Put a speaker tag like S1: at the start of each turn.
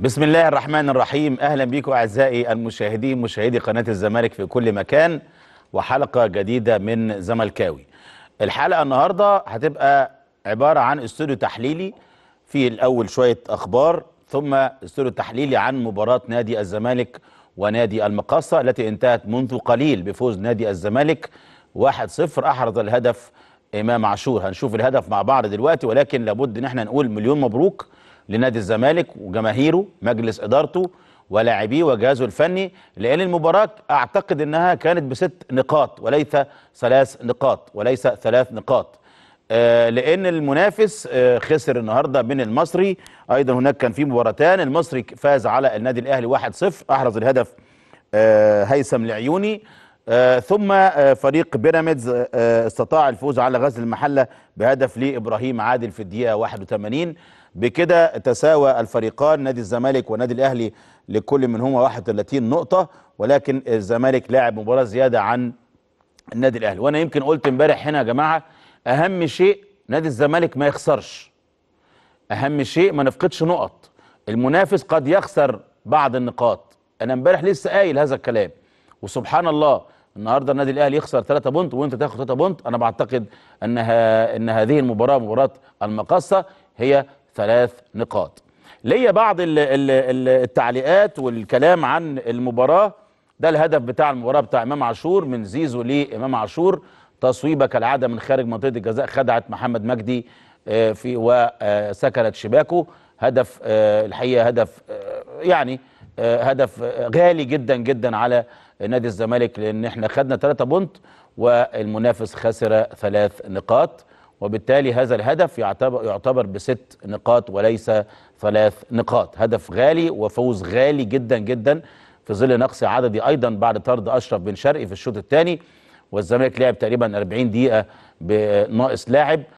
S1: بسم الله الرحمن الرحيم اهلا بيكم اعزائي المشاهدين مشاهدي قناه الزمالك في كل مكان وحلقه جديده من زملكاوي الحلقه النهارده هتبقى عباره عن استوديو تحليلي في الاول شويه اخبار ثم استوديو تحليلي عن مباراه نادي الزمالك ونادي المقاصه التي انتهت منذ قليل بفوز نادي الزمالك 1-0 احرز الهدف امام عاشور هنشوف الهدف مع بعض دلوقتي ولكن لابد ان احنا نقول مليون مبروك لنادي الزمالك وجماهيره مجلس ادارته ولاعبيه وجهازه الفني لان المباراه اعتقد انها كانت بست نقاط وليس ثلاث نقاط وليس ثلاث نقاط آه لان المنافس آه خسر النهارده من المصري ايضا هناك كان في مباراتان المصري فاز على النادي الاهلي 1-0 احرز الهدف آه هيثم العيوني آه، ثم آه، فريق بيراميدز آه، استطاع الفوز على غزل المحله بهدف لابراهيم عادل في الدقيقه 81 بكده تساوى الفريقان نادي الزمالك ونادي الاهلي لكل منهما 31 نقطه ولكن الزمالك لاعب مباراه زياده عن النادي الاهلي وانا يمكن قلت امبارح هنا يا جماعه اهم شيء نادي الزمالك ما يخسرش اهم شيء ما نفقدش نقط المنافس قد يخسر بعض النقاط انا امبارح لسه قايل هذا الكلام وسبحان الله النهارده النادي الاهلي يخسر 3 بونت وانت تاخد 3 بونت انا بعتقد انها ان هذه المباراه مباراه المقاصه هي ثلاث نقاط ليا بعض الـ الـ التعليقات والكلام عن المباراه ده الهدف بتاع المباراه بتاع امام عاشور من زيزو لامام عاشور تصويبه كالعاده من خارج منطقه الجزاء خدعت محمد مجدي آه، في وسكنت آه، شباكه هدف آه، الحقيقه هدف يعني آه، هدف غالي جدا جدا على نادي الزمالك لان احنا خدنا 3 بونت والمنافس خسر ثلاث نقاط وبالتالي هذا الهدف يعتبر يعتبر بست نقاط وليس ثلاث نقاط هدف غالي وفوز غالي جدا جدا في ظل نقص عددي ايضا بعد طرد اشرف بن شرقي في الشوط الثاني والزمالك لعب تقريبا 40 دقيقه بناقص لاعب